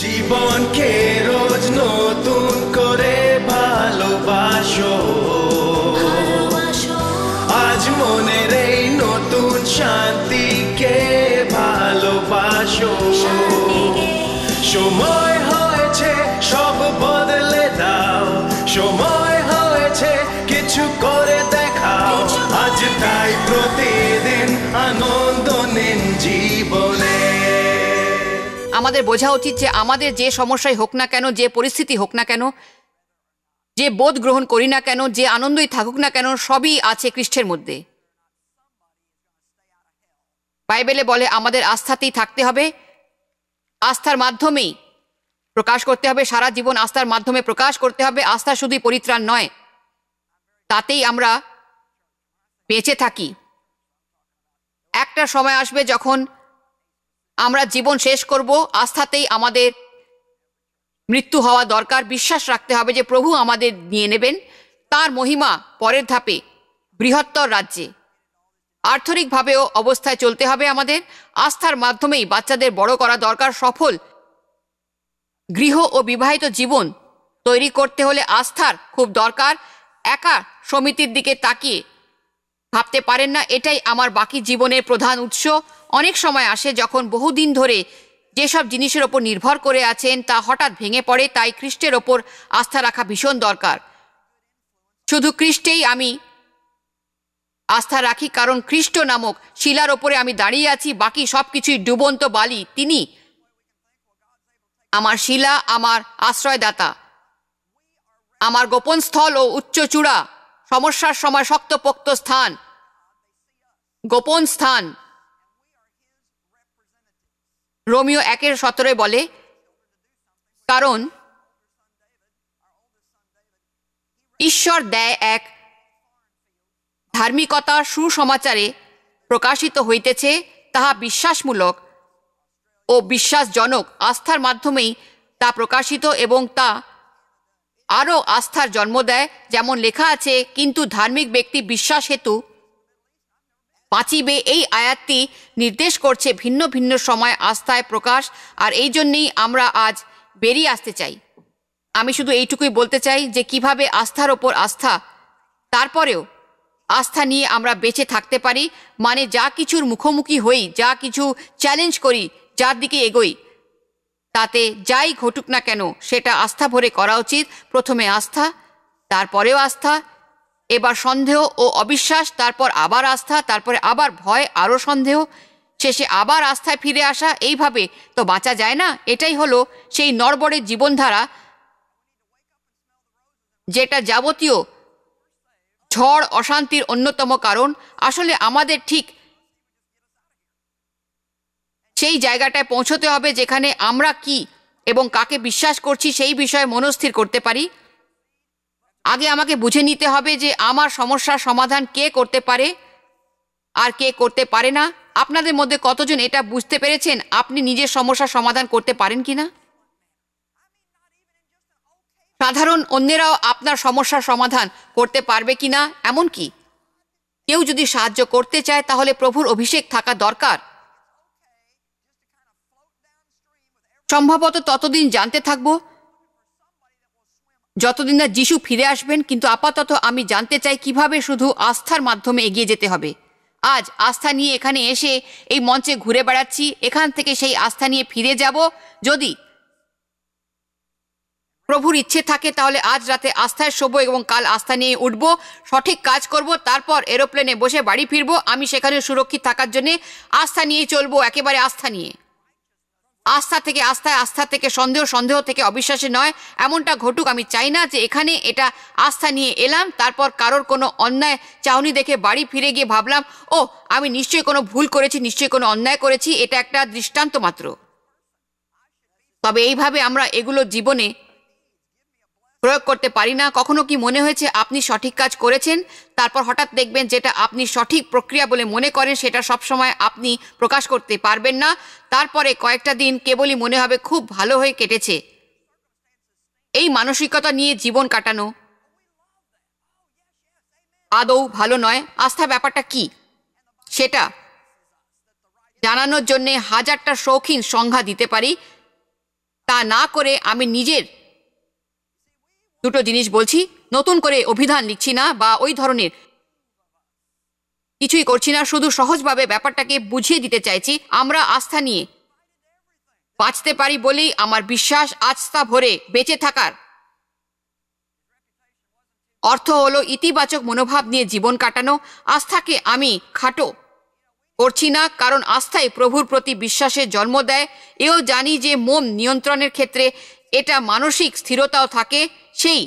জীবন কে রোজ নতুন আমাদের বোঝা উচিত যে আমাদের যে সমস্যাই হোক না কেন যে পরিস্থিতি হোক না কেন যে বোধ গ্রহণ করি না কেন যে আনন্দই থাকুক না কেন সবই আছে খ্রিস্টের মধ্যে বাইবেলে বলে আমাদের আস্থাতেই থাকতে হবে আস্থার মাধ্যমেই প্রকাশ করতে হবে সারা জীবন আস্থার মাধ্যমে প্রকাশ করতে হবে আস্থা শুধুই পরিত্রাণ নয় তাতেই আমরা বেঁচে থাকি একটা সময় আসবে যখন আমরা জীবন শেষ করব আস্থাতেই আমাদের মৃত্যু হওয়া দরকার বিশ্বাস রাখতে হবে যে প্রভু আমাদের নিয়ে নেবেন তার মহিমা পরের ধাপে বৃহত্তর রাজ্যে আর্থরিকভাবেও অবস্থায় চলতে হবে আমাদের আস্থার মাধ্যমেই বাচ্চাদের বড় করা দরকার সফল গৃহ ও বিবাহিত জীবন তৈরি করতে হলে আস্থার খুব দরকার একা সমিতির দিকে তাকিয়ে ভাবতে পারেন না এটাই আমার বাকি জীবনের প্রধান উৎস অনেক সময় আসে যখন বহুদিন ধরে যেসব জিনিসের ওপর নির্ভর করে আছেন তা হঠাৎ ভেঙে পড়ে তাই খ্রিস্টের ওপর আস্থা রাখা ভীষণ দরকার শুধু খ্রিস্টেই আমি আস্থা রাখি কারণ খ্রিস্ট নামক শিলার ওপরে আমি দাঁড়িয়ে আছি বাকি সব কিছুই ডুবন্ত বালি তিনি আমার শিলা আমার আশ্রয়দাতা আমার গোপন স্থল ও উচ্চ চূড়া সমস্যার সময় শক্তপোক্ত স্থান গোপন স্থান রোমিও একের সতেরো বলে কারণ ঈশ্বর দেয় এক ধার্মিকতা সুসমাচারে প্রকাশিত হইতেছে তাহা বিশ্বাসমূলক ও বিশ্বাসজনক আস্থার মাধ্যমেই তা প্রকাশিত এবং তা আরও আস্থার জন্ম দেয় যেমন লেখা আছে কিন্তু ধার্মিক ব্যক্তি বিশ্বাস হেতু পাঁচিবে এই আয়াতটি নির্দেশ করছে ভিন্ন ভিন্ন সময় আস্থায় প্রকাশ আর এই জন্যেই আমরা আজ বেরিয়ে আসতে চাই আমি শুধু এইটুকুই বলতে চাই যে কিভাবে আস্থার ওপর আস্থা তারপরেও আস্থা নিয়ে আমরা বেঁচে থাকতে পারি মানে যা কিছুর মুখোমুখি হই যা কিছু চ্যালেঞ্জ করি যার দিকে এগোই তাতে যাই ঘটুক না কেন সেটা আস্থা ভরে করা উচিত প্রথমে আস্থা তারপরেও আস্থা এবার সন্দেহ ও অবিশ্বাস তারপর আবার আস্থা তারপরে আবার ভয় আরও সন্দেহ শেষে আবার আস্থায় ফিরে আসা এইভাবে তো বাঁচা যায় না এটাই হলো সেই নরবরের জীবনধারা যেটা যাবতীয় ঝড় অশান্তির অন্যতম কারণ আসলে আমাদের ঠিক সেই জায়গাটায় পৌঁছতে হবে যেখানে আমরা কি এবং কাকে বিশ্বাস করছি সেই বিষয়ে মনস্থির করতে পারি আগে আমাকে বুঝে নিতে হবে যে আমার সমস্যার সমাধান কে করতে পারে আর কে করতে পারে না আপনাদের মধ্যে কতজন এটা বুঝতে পেরেছেন আপনি নিজের সমস্যার সমাধান করতে পারেন কি না সাধারণ অন্যেরাও আপনার সমস্যার সমাধান করতে পারবে কি না এমন কি কেউ যদি সাহায্য করতে চায় তাহলে প্রভুর অভিষেক থাকা দরকার সম্ভবত ততদিন জানতে থাকবো যতদিন না যিশু ফিরে আসবেন কিন্তু আপাতত আমি জানতে চাই কিভাবে শুধু আস্থার মাধ্যমে এগিয়ে যেতে হবে আজ আস্থা নিয়ে এখানে এসে এই মঞ্চে ঘুরে বেড়াচ্ছি এখান থেকে সেই আস্থা নিয়ে ফিরে যাব যদি প্রভুর ইচ্ছে থাকে তাহলে আজ রাতে আস্থায় শোবো এবং কাল আস্থা নিয়ে উঠব সঠিক কাজ করব তারপর এরোপ্লেনে বসে বাড়ি ফিরবো আমি সেখানে সুরক্ষিত থাকার জন্য আস্থা নিয়ে চলবো একেবারে আস্থা নিয়ে আস্থা থেকে আস্থায় আস্থা থেকে সন্দেহ সন্দেহ থেকে অবিশ্বাসে নয় এমনটা ঘটুক আমি চাই না যে এখানে এটা আস্থা নিয়ে এলাম তারপর কারোর কোনো অন্যায় চাউনি দেখে বাড়ি ফিরে গিয়ে ভাবলাম ও আমি নিশ্চয়ই কোনো ভুল করেছি নিশ্চয়ই কোনো অন্যায় করেছি এটা একটা দৃষ্টান্ত মাত্র তবে এইভাবে আমরা এগুলো জীবনে প্রয়োগ করতে পারি না কখনো কি মনে হয়েছে আপনি সঠিক কাজ করেছেন তারপর হঠাৎ দেখবেন যেটা আপনি সঠিক প্রক্রিয়া বলে মনে করেন সেটা সবসময় আপনি প্রকাশ করতে পারবেন না তারপরে কয়েকটা দিন কেবলই মনে হবে খুব ভালো হয়ে কেটেছে এই মানসিকতা নিয়ে জীবন কাটানো আদৌ ভালো নয় আস্থা ব্যাপারটা কি সেটা জানানোর জন্যে হাজারটা শৌখিন সংজ্ঞা দিতে পারি তা না করে আমি নিজের দুটো জিনিস বলছি নতুন করে অভিধান লিখছি না বা ওই ধরনের কিছুই করছি না শুধু সহজভাবে ব্যাপারটাকে বুঝিয়ে দিতে চাইছি আমরা আস্থা নিয়ে বাঁচতে পারি বলেই আমার বিশ্বাস আস্থা ভরে বেঁচে থাকার অর্থ হলো ইতিবাচক মনোভাব নিয়ে জীবন কাটানো আস্থাকে আমি খাটো করছি না কারণ আস্থাই প্রভুর প্রতি বিশ্বাসের জন্ম দেয় এও জানি যে মন নিয়ন্ত্রণের ক্ষেত্রে এটা মানসিক স্থিরতাও থাকে সেই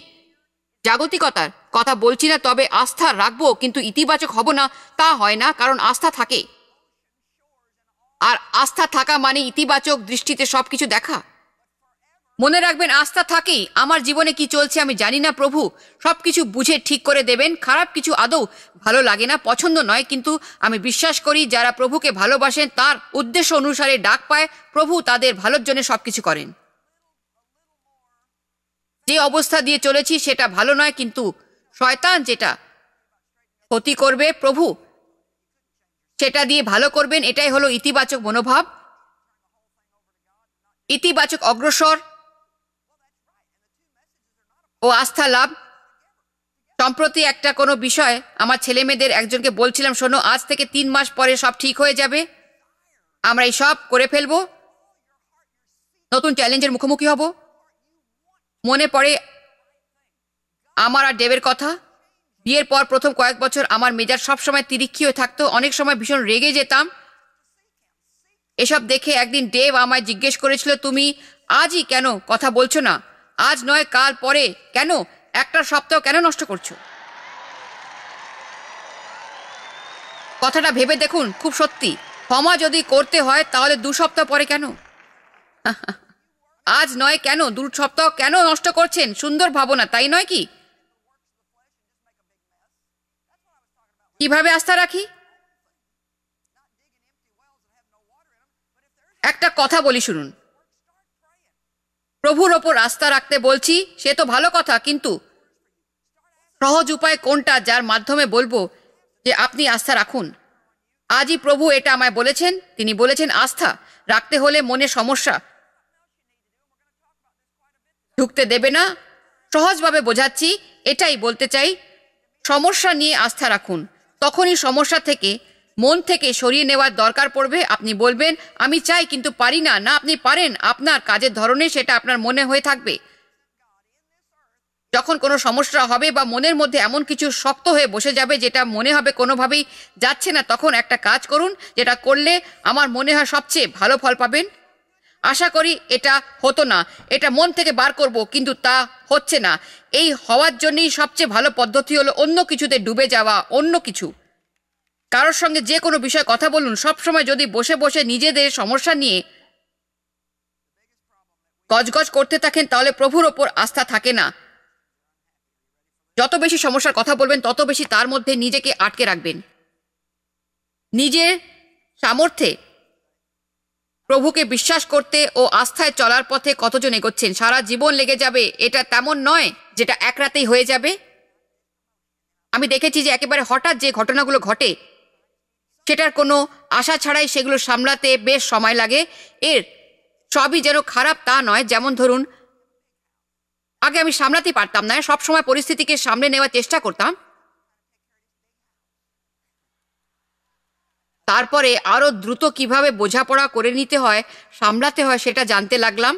জাগতিকতার কথা বলছি না তবে আস্থা রাখবো কিন্তু ইতিবাচক হব না তা হয় না কারণ আস্থা থাকে আর আস্থা থাকা মানে ইতিবাচক দৃষ্টিতে সব কিছু দেখা মনে রাখবেন আস্থা থাকেই আমার জীবনে কি চলছে আমি জানি না প্রভু সব কিছু বুঝে ঠিক করে দেবেন খারাপ কিছু আদৌ ভালো লাগে না পছন্দ নয় কিন্তু আমি বিশ্বাস করি যারা প্রভুকে ভালোবাসেন তার উদ্দেশ্য অনুসারে ডাক পায় প্রভু তাদের ভালোর জন্য সব কিছু করেন যে অবস্থা দিয়ে চলেছি সেটা ভালো নয় কিন্তু শয়তান যেটা ক্ষতি করবে প্রভু সেটা দিয়ে ভালো করবেন এটাই হলো ইতিবাচক মনোভাব ইতিবাচক অগ্রসর ও আস্থা লাভ সম্প্রতি একটা কোনো বিষয় আমার ছেলেমেয়েদের একজনকে বলছিলাম শোনো আজ থেকে তিন মাস পরে সব ঠিক হয়ে যাবে আমরা এই সব করে ফেলবো নতুন চ্যালেঞ্জের মুখোমুখি হব মনে পড়ে আমার আর দেবের কথা বিয়ের পর প্রথম কয়েক বছর আমার মেজাজ সবসময় তিরিক্ষি হয়ে থাকতো অনেক সময় ভীষণ রেগে যেতাম এসব দেখে একদিন ডেভ আমায় জিজ্ঞেস করেছিল তুমি আজই কেন কথা বলছো না আজ নয় কাল পরে কেন একটা সপ্তাহ কেন নষ্ট করছো কথাটা ভেবে দেখুন খুব সত্যি ক্ষমা যদি করতে হয় তাহলে দু সপ্তাহ পরে কেন আজ নয় কেন দু সপ্তাহ কেন নষ্ট করছেন সুন্দর ভাবনা তাই নয় কি কিভাবে আস্থা রাখি একটা কথা বলি শুনুন প্রভুর ওপর আস্থা রাখতে বলছি সে তো ভালো কথা কিন্তু সহজ উপায় কোনটা যার মাধ্যমে বলবো যে আপনি আস্থা রাখুন আজই প্রভু এটা আমায় বলেছেন তিনি বলেছেন আস্থা রাখতে হলে মনে সমস্যা ঢুকতে দেবে না সহজভাবে বোঝাচ্ছি এটাই বলতে চাই সমস্যা নিয়ে আস্থা রাখুন তখনই সমস্যা থেকে মন থেকে সরিয়ে নেওয়ার দরকার পড়বে আপনি বলবেন আমি চাই কিন্তু পারি না না আপনি পারেন আপনার কাজের ধরনে সেটা আপনার মনে হয়ে থাকবে যখন কোনো সমস্যা হবে বা মনের মধ্যে এমন কিছু শক্ত হয়ে বসে যাবে যেটা মনে হবে কোনোভাবেই যাচ্ছে না তখন একটা কাজ করুন যেটা করলে আমার মনে হয় সবচেয়ে ভালো ফল পাবেন আশা করি এটা হতো না এটা মন থেকে বার করব কিন্তু তা হচ্ছে না এই হওয়ার জন্যই সবচেয়ে ভালো পদ্ধতি হলো অন্য কিছুতে ডুবে যাওয়া অন্য কিছু কারোর সঙ্গে যে কোনো বিষয়ে কথা বলুন সবসময় যদি বসে বসে নিজেদের সমস্যা নিয়ে গজগজ করতে থাকেন তাহলে প্রভুর ওপর আস্থা থাকে না যত বেশি সমস্যার কথা বলবেন তত বেশি তার মধ্যে নিজেকে আটকে রাখবেন নিজের সামর্থ্যে প্রভুকে বিশ্বাস করতে ও আস্থায় চলার পথে কতজন এগোচ্ছেন সারা জীবন লেগে যাবে এটা তেমন নয় যেটা এক রাতেই হয়ে যাবে আমি দেখেছি যে একেবারে হঠাৎ যে ঘটনাগুলো ঘটে সেটার কোনো আশা ছাড়াই সেগুলো সামলাতে বেশ সময় লাগে এর সবই যেন খারাপ তা নয় যেমন ধরুন আগে আমি সামলাতে পারতাম না সবসময় পরিস্থিতিকে সামলে নেওয়ার চেষ্টা করতাম তারপরে আরও দ্রুত কিভাবে বোঝাপড়া করে নিতে হয় সামলাতে হয় সেটা জানতে লাগলাম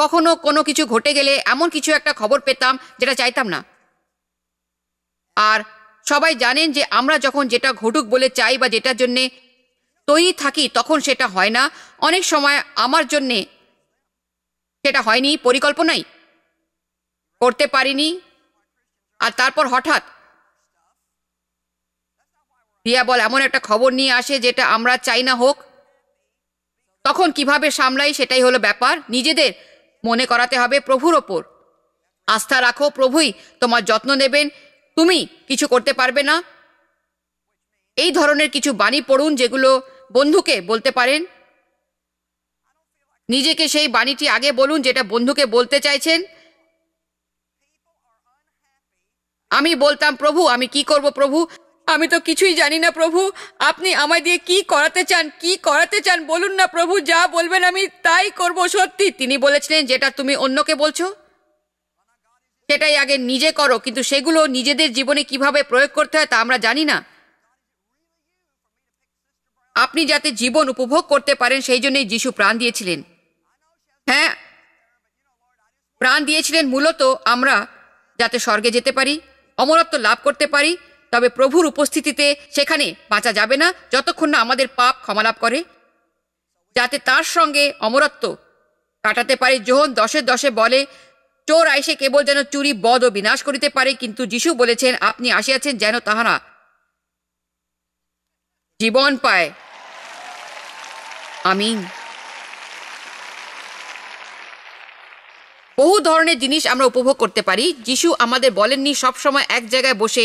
কখনো কোনো কিছু ঘটে গেলে এমন কিছু একটা খবর পেতাম যেটা চাইতাম না আর সবাই জানেন যে আমরা যখন যেটা ঘটুক বলে চাই বা যেটার জন্যে তৈরি থাকি তখন সেটা হয় না অনেক সময় আমার জন্যে সেটা হয়নি পরিকল্পনাই করতে পারিনি আর তারপর হঠাৎ বল এমন একটা খবর নিয়ে আসে যেটা আমরা চাই না হোক তখন কিভাবে সামলাই সেটাই হলো ব্যাপার নিজেদের মনে করাতে হবে প্রভুর ওপর আস্থা রাখো প্রভুই তোমার যত্ন নেবেন তুমি কিছু করতে পারবে না এই ধরনের কিছু বাণী পড়ুন যেগুলো বন্ধুকে বলতে পারেন নিজেকে সেই বাণীটি আগে বলুন যেটা বন্ধুকে বলতে চাইছেন আমি বলতাম প্রভু আমি কি করব প্রভু আমি তো কিছুই জানি না প্রভু আপনি আমায় দিয়ে কি করাতে চান কি করাতে চান বলুন না প্রভু যা বলবেন আমি তাই করব সত্যি তিনি বলেছিলেন যেটা তুমি অন্যকে বলছো সেটাই আগে নিজে করো কিন্তু সেগুলো নিজেদের জীবনে কিভাবে প্রয়োগ করতে হয় তা আমরা জানি না আপনি যাতে জীবন উপভোগ করতে পারেন সেই জন্যই যিশু প্রাণ দিয়েছিলেন হ্যাঁ প্রাণ দিয়েছিলেন মূলত আমরা যাতে স্বর্গে যেতে পারি অমরত্ব লাভ করতে পারি তবে প্রভুর উপস্থিতিতে সেখানে বাঁচা যাবে না যতক্ষণ না আমাদের পাপ ক্ষমালাভ করে যাতে তার সঙ্গে অমরত্ব কাটাতে পারে যোহন দশে দশে বলে চোর আইসে কেবল যেন চুরি বদ ও বিনাশ করিতে পারে কিন্তু যিশু বলেছেন আপনি আসিয়াছেন যেন তাহারা জীবন পায় আমি বহু ধরনের জিনিস আমরা উপভোগ করতে পারি যিশু আমাদের বলেননি সবসময় এক জায়গায় বসে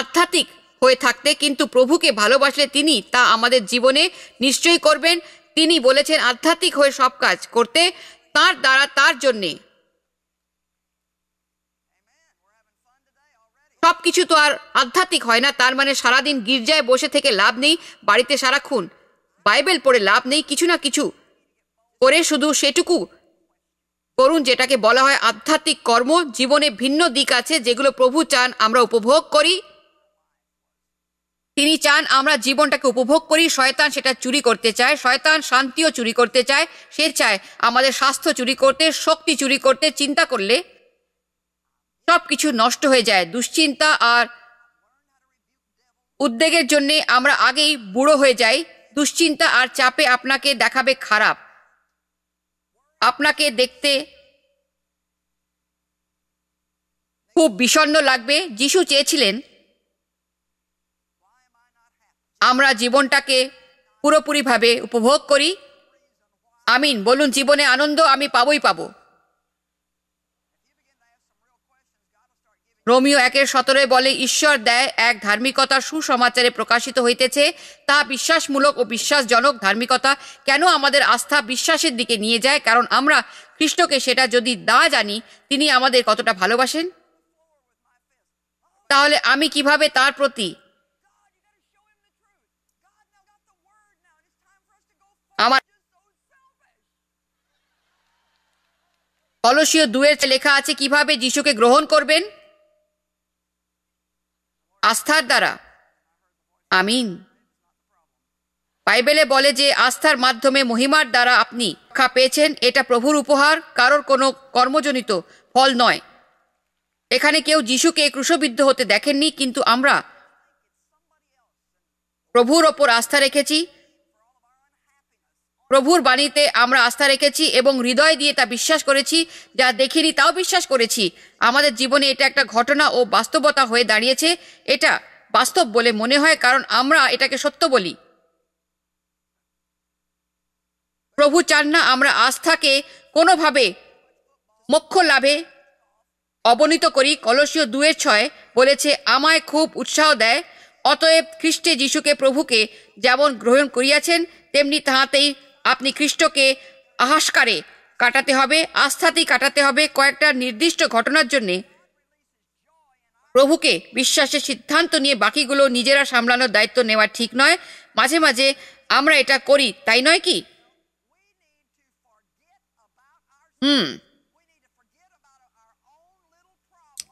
আধ্যাত্মিক হয়ে থাকতে কিন্তু প্রভুকে ভালোবাসলে তিনি তা আমাদের জীবনে নিশ্চয়ই করবেন তিনি বলেছেন আধ্যাত্মিক হয়ে সব কাজ করতে তার দ্বারা তার জন্যে সব কিছু তো আর আধ্যাত্মিক হয় না তার মানে সারাদিন গির্জায় বসে থেকে লাভ নেই বাড়িতে সারাক্ষণ বাইবেল পড়ে লাভ নেই কিছু না কিছু করে শুধু সেটুকু করুন যেটাকে বলা হয় আধ্যাত্মিক কর্ম জীবনে ভিন্ন দিক আছে যেগুলো প্রভু চান আমরা উপভোগ করি তিনি চান আমরা জীবনটাকে উপভোগ করি শয়তান সেটা চুরি করতে চায় শয়তান শান্তিও চুরি করতে চায় সে চায় আমাদের স্বাস্থ্য চুরি করতে শক্তি চুরি করতে চিন্তা করলে সব কিছু নষ্ট হয়ে যায় দুশ্চিন্তা আর উদ্বেগের জন্যে আমরা আগেই বুড়ো হয়ে যাই দুশ্চিন্তা আর চাপে আপনাকে দেখাবে খারাপ আপনাকে দেখতে খুব বিষণ্ন লাগবে যিশু চেয়েছিলেন আমরা জীবনটাকে পুরোপুরিভাবে উপভোগ করি আমিন বলুন জীবনে আনন্দ আমি পাবই পাবো রোমিও একের সতরে বলে ঈশ্বর দেয় এক ধার্মিকতা সুসমাচারে প্রকাশিত হইতেছে তা বিশ্বাসমূলক ও বিশ্বাসজনক ধার্মিকতা কেন আমাদের আস্থা বিশ্বাসের দিকে নিয়ে যায় কারণ আমরা খ্রিস্টকে সেটা যদি দা জানি তিনি আমাদের কতটা ভালোবাসেন তাহলে আমি কিভাবে তার প্রতি কলসীয় দুয়ের লেখা আছে কিভাবে যিশুকে গ্রহণ করবেন আস্থার দ্বারা আমিন বাইবেলে বলে যে আস্থার মাধ্যমে মহিমার দ্বারা আপনি খা পেয়েছেন এটা প্রভুর উপহার কারোর কোনো কর্মজনিত ফল নয় এখানে কেউ যিশুকে ক্রুশবিদ্ধ হতে দেখেননি কিন্তু আমরা প্রভুর ওপর আস্থা রেখেছি প্রভুর বাণীতে আমরা আস্থা রেখেছি এবং হৃদয় দিয়ে তা বিশ্বাস করেছি যা দেখিনি তাও বিশ্বাস করেছি আমাদের জীবনে এটা একটা ঘটনা ও বাস্তবতা হয়ে দাঁড়িয়েছে এটা বাস্তব বলে মনে হয় কারণ আমরা এটাকে সত্য বলি প্রভু চান না আমরা আস্থাকে কোনোভাবে মোক্ষ লাভে অবনীত করি কলসীয় দুয়ের ছয় বলেছে আমায় খুব উৎসাহ দেয় অতএব খ্রিস্টে যিশুকে প্রভুকে যেমন গ্রহণ করিয়াছেন তেমনি তাহাতেই আপনি খ্রিস্টকে আহাসকারে কাটাতে হবে আস্থাতেই কাটাতে হবে কয়েকটা নির্দিষ্ট ঘটনার জন্যে প্রভুকে বিশ্বাসের সিদ্ধান্ত নিয়ে বাকিগুলো নিজেরা সামলানোর দায়িত্ব নেওয়া ঠিক নয় মাঝে মাঝে আমরা এটা করি তাই নয় কি হুম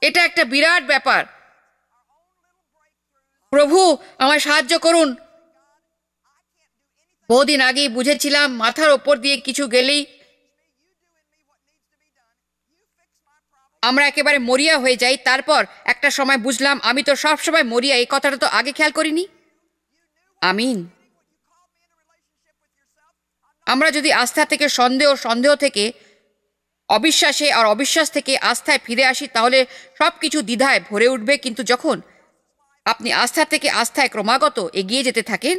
এটা একটা বিরাট ব্যাপার প্রভু আমায় সাহায্য করুন বহুদিন আগেই বুঝেছিলাম মাথার ওপর দিয়ে কিছু গেলেই আমরা একেবারে মরিয়া হয়ে যাই তারপর একটা সময় বুঝলাম আমি তো সব সময় মরিয়া এই কথাটা তো আগে খেয়াল করিনি আমিন আমরা যদি আস্থা থেকে সন্দেহ সন্দেহ থেকে অবিশ্বাসে আর অবিশ্বাস থেকে আস্থায় ফিরে আসি তাহলে সব কিছু দ্বিধায় ভরে উঠবে কিন্তু যখন আপনি আস্থা থেকে আস্থায় ক্রমাগত এগিয়ে যেতে থাকেন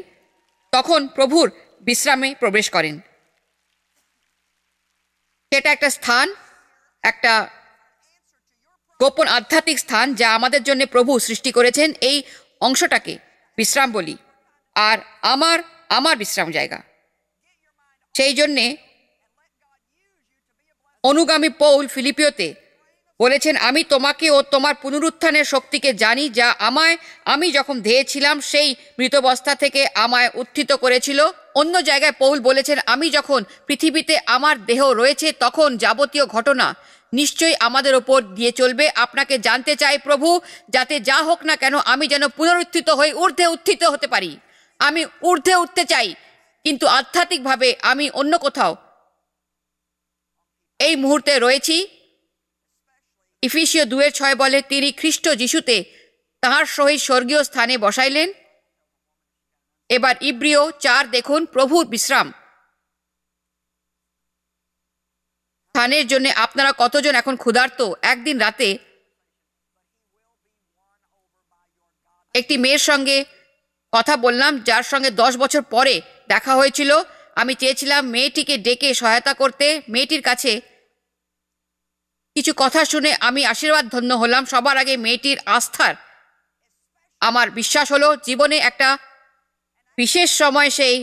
তখন প্রভুর বিশ্রামে প্রবেশ করেন সেটা একটা স্থান একটা গোপন আধ্যাত্মিক স্থান যা আমাদের জন্য প্রভু সৃষ্টি করেছেন এই অংশটাকে বিশ্রাম বলি আর আমার আমার বিশ্রাম জায়গা সেই জন্যে অনুগামী পৌল ফিলিপিওতে বলেছেন আমি তোমাকে ও তোমার পুনরুত্থানের শক্তিকে জানি যা আমায় আমি যখন ধেয়েছিলাম সেই মৃতবস্থা থেকে আমায় উত্থিত করেছিল অন্য জায়গায় পৌল বলেছেন আমি যখন পৃথিবীতে আমার দেহ রয়েছে তখন যাবতীয় ঘটনা নিশ্চয়ই আমাদের ওপর দিয়ে চলবে আপনাকে জানতে চাই প্রভু যাতে যা হোক না কেন আমি যেন পুনরুত্থিত হয়ে ঊর্ধ্বে উত্থিত হতে পারি আমি ঊর্ধ্বে উঠতে চাই কিন্তু আধ্যাত্মিকভাবে আমি অন্য কোথাও এই মুহূর্তে রয়েছি ইফিসীয় দুয়ের ছয় বলে তিনি খ্রিস্ট যিশুতে তাহার সহিত স্বর্গীয় স্থানে বসাইলেন এবার ইব্রিয় চার দেখুন প্রভুর বিশ্রাম স্থানের জন্য আপনারা কতজন এখন ক্ষুধার্ত একদিন রাতে একটি মেয়ের সঙ্গে কথা বললাম যার সঙ্গে দশ বছর পরে দেখা হয়েছিল আমি চেয়েছিলাম মেয়েটিকে ডেকে সহায়তা করতে মেয়েটির কাছে কিছু কথা শুনে আমি আশীর্বাদ ধন্য হলাম সবার আগে মেয়েটির আস্থার আমার বিশ্বাস হলো জীবনে একটা বিশেষ সময় সেই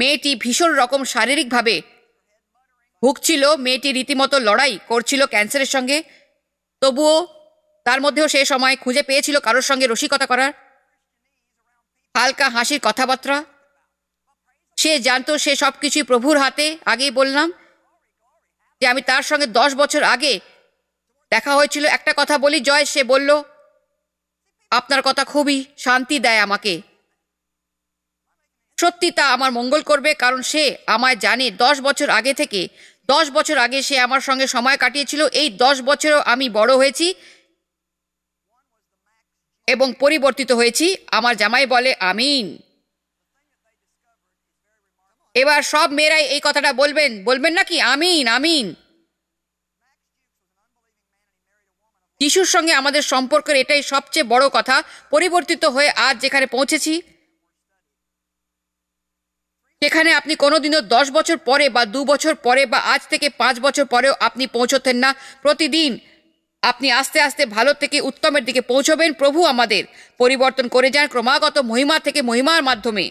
মেয়েটি ভীষণ রকম শারীরিকভাবে ভুগছিল মেয়েটি রীতিমতো লড়াই করছিল ক্যান্সারের সঙ্গে তবুও তার মধ্যেও সে সময় খুঁজে পেয়েছিল কারোর সঙ্গে রসিকতা করার হালকা হাসির কথাবার্তা সে জানতো সে সব কিছুই প্রভুর হাতে আগেই বললাম যে আমি তার সঙ্গে দশ বছর আগে দেখা হয়েছিল একটা কথা বলি জয় সে বলল আপনার কথা খুবই শান্তি দেয় আমাকে সত্যি তা আমার মঙ্গল করবে কারণ সে আমায় জানে দশ বছর আগে থেকে দশ বছর আগে সে আমার সঙ্গে সময় কাটিয়েছিল এই দশ বছরও আমি বড় হয়েছি এবং পরিবর্তিত হয়েছি আমার জামাই বলে আমিন এবার সব মেয়েরাই এই কথাটা বলবেন বলবেন নাকি আমিন আমিন যিশুর সঙ্গে আমাদের সম্পর্কের এটাই সবচেয়ে বড় কথা পরিবর্তিত হয়ে আজ যেখানে পৌঁছেছি সেখানে আপনি কোনোদিনও দশ বছর পরে বা দু বছর পরে বা আজ থেকে পাঁচ বছর পরেও আপনি পৌঁছতেন না প্রতিদিন আপনি আস্তে আস্তে ভালো থেকে উত্তমের দিকে পৌঁছবেন প্রভু আমাদের পরিবর্তন করে যান ক্রমাগত মহিমা থেকে মহিমার মাধ্যমে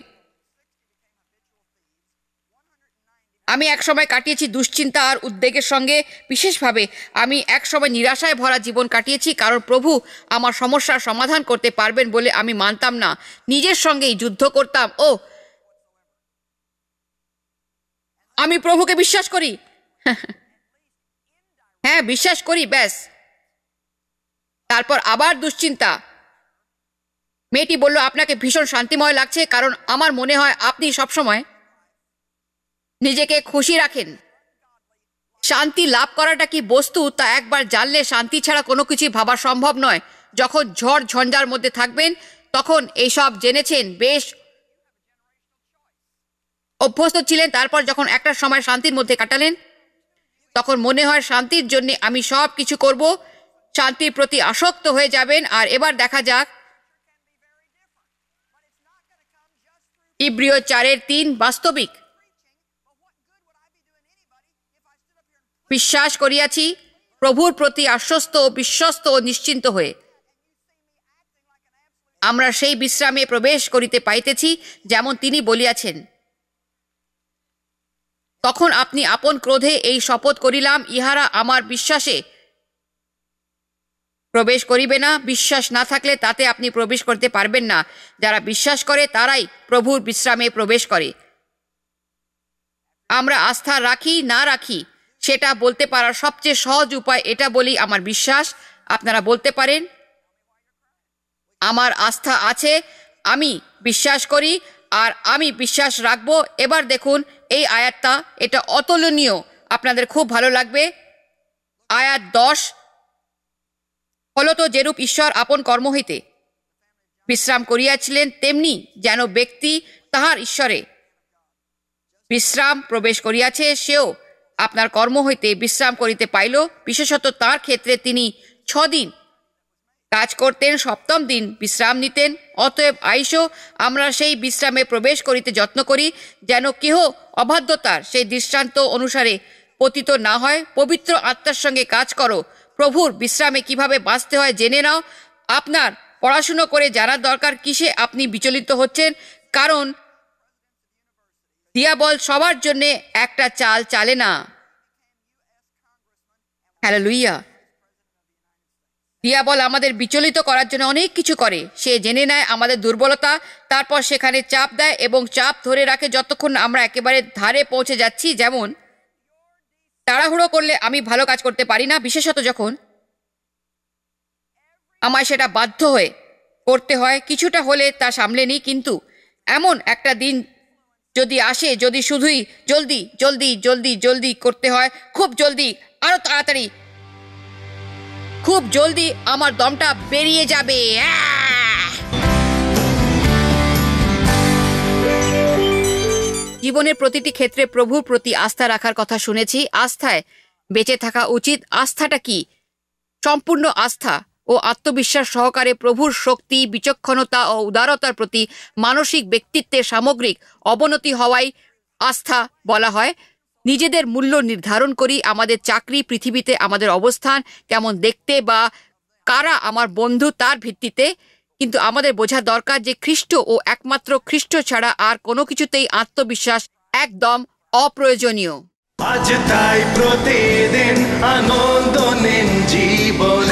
আমি একসময় কাটিয়েছি দুশ্চিন্তা আর উদ্বেগের সঙ্গে বিশেষভাবে আমি একসময় নিরাশায় ভরা জীবন কাটিয়েছি কারণ প্রভু আমার সমস্যার সমাধান করতে পারবেন বলে আমি মানতাম না নিজের সঙ্গেই যুদ্ধ করতাম ও আমি প্রভুকে বিশ্বাস করি হ্যাঁ বিশ্বাস করি ব্যাস তারপর আবার দুশ্চিন্তা মেয়েটি বলল আপনাকে ভীষণ শান্তিময় লাগছে কারণ আমার মনে হয় আপনি সবসময় নিজেকে খুশি রাখেন শান্তি লাভ করাটা কি বস্তু তা একবার জানলে শান্তি ছাড়া কোনো কিছুই ভাবা সম্ভব নয় যখন ঝড় ঝঞ্ঝার মধ্যে থাকবেন তখন এইসব জেনেছেন বেশ অভ্যস্ত ছিলেন তারপর যখন একটা সময় শান্তির মধ্যে কাটালেন তখন মনে হয় শান্তির জন্য আমি সব কিছু করব শান্তির প্রতি আসক্ত হয়ে যাবেন আর এবার দেখা যাক ইব্রিয় চারের তিন বাস্তবিক বিশ্বাস করিয়াছি প্রভুর প্রতি আশ্বস্ত ও বিশ্বস্ত ও নিশ্চিন্ত হয়ে আমরা সেই বিশ্রামে প্রবেশ করিতে পাইতেছি যেমন তিনি বলিয়াছেন তখন আপনি আপন ক্রোধে এই শপথ করিলাম ইহারা আমার বিশ্বাসে প্রবেশ করিবে না বিশ্বাস না থাকলে তাতে আপনি প্রবেশ করতে পারবেন না যারা বিশ্বাস করে তারাই প্রভুর বিশ্রামে প্রবেশ করে আমরা আস্থা রাখি না রাখি সেটা বলতে পারার সবচেয়ে সহজ উপায় এটা বলেই আমার বিশ্বাস আপনারা বলতে পারেন আমার আস্থা আছে আমি বিশ্বাস করি আর আমি বিশ্বাস রাখব এবার দেখুন এই আয়াতটা এটা অতুলনীয় আপনাদের খুব ভালো লাগবে আয়াত দশ ফলত যেরূপ ঈশ্বর আপন কর্ম হইতে বিশ্রাম করিয়াছিলেন তেমনি যেন ব্যক্তি তাহার ঈশ্বরে বিশ্রাম প্রবেশ করিয়াছে সেও আপনার কর্ম হইতে বিশ্রাম করিতে পাইল বিশেষত তার ক্ষেত্রে তিনি ছদিন কাজ করতেন সপ্তম দিন বিশ্রাম নিতেন অতএব আইসো আমরা সেই বিশ্রামে প্রবেশ করিতে যত্ন করি যেন কেহ অবাধ্যতার সেই দৃষ্টান্ত অনুসারে পতিত না হয় পবিত্র আত্মার সঙ্গে কাজ করো প্রভুর বিশ্রামে কিভাবে বাঁচতে হয় জেনে নাও আপনার পড়াশুনো করে জানার দরকার কিসে আপনি বিচলিত হচ্ছেন কারণ দিয়াবল সবার জন্যে একটা চাল চালে না হ্যালো লুইয়া দিয়াবল আমাদের বিচলিত করার জন্য অনেক কিছু করে সে জেনে নেয় আমাদের দুর্বলতা তারপর সেখানে চাপ দেয় এবং চাপ ধরে রাখে যতক্ষণ আমরা একেবারে ধারে পৌঁছে যাচ্ছি যেমন তাড়াহুড়ো করলে আমি ভালো কাজ করতে পারি না বিশেষত যখন আমায় সেটা বাধ্য হয়ে করতে হয় কিছুটা হলে তা সামলে নিই কিন্তু এমন একটা দিন যদি আসে যদি শুধুই জলদি জলদি জলদি জলদি করতে হয় খুব জলদি আরো তাড়াতাড়ি খুব জলদি আমার দমটা বেরিয়ে যাবে জীবনের প্রতিটি ক্ষেত্রে প্রভুর প্রতি আস্থা রাখার কথা শুনেছি আস্থায় বেঁচে থাকা উচিত আস্থাটা কি সম্পূর্ণ আস্থা ও আত্মবিশ্বাস সহকারে প্রভুর শক্তি বিচক্ষণতা ও উদারতার প্রতি মানসিক ব্যক্তিত্বের সামগ্রিক অবনতি হওয়ায় আস্থা বলা হয় নিজেদের মূল্য নির্ধারণ করি আমাদের চাকরি পৃথিবীতে আমাদের অবস্থান কেমন দেখতে বা কারা আমার বন্ধু তার ভিত্তিতে কিন্তু আমাদের বোঝা দরকার যে খ্রিস্ট ও একমাত্র খ্রিস্ট ছাড়া আর কোনো কিছুতেই আত্মবিশ্বাস একদম অপ্রয়োজনীয় আজ তাই প্রতিদিন আনন্দ নিন জীবন